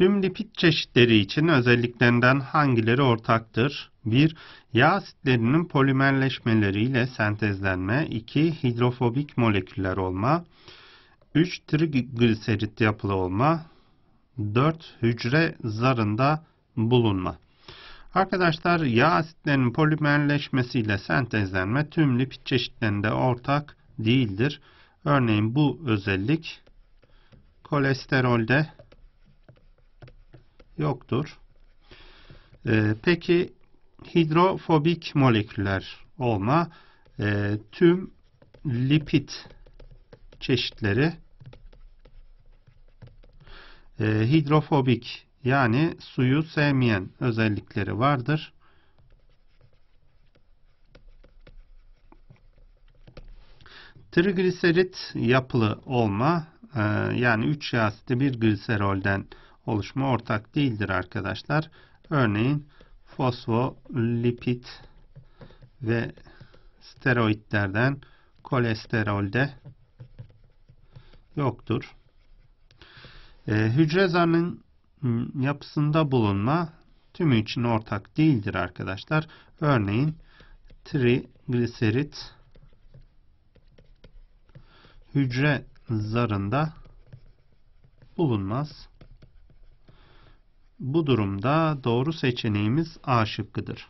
Tüm lipid çeşitleri için özelliklerinden hangileri ortaktır? 1. Yağ asitlerinin polimerleşmeleriyle sentezlenme. 2. Hidrofobik moleküller olma. 3. Trigliserit yapılı olma. 4. Hücre zarında bulunma. Arkadaşlar yağ asitlerinin polimerleşmesiyle sentezlenme tüm lipid çeşitlerinde ortak değildir. Örneğin bu özellik kolesterolde yoktur. E, peki hidrofobik moleküller olma e, tüm lipid çeşitleri e, hidrofobik yani suyu sevmeyen özellikleri vardır. Trigliserit yapılı olma e, yani 3 yağ asitli bir gliserolden oluşma ortak değildir arkadaşlar. Örneğin fosfolipid ve steroidlerden kolesterolde yoktur. E, hücre zarının yapısında bulunma tümü için ortak değildir arkadaşlar. Örneğin trigliserit hücre zarında bulunmaz. Bu durumda doğru seçeneğimiz A şıkkıdır.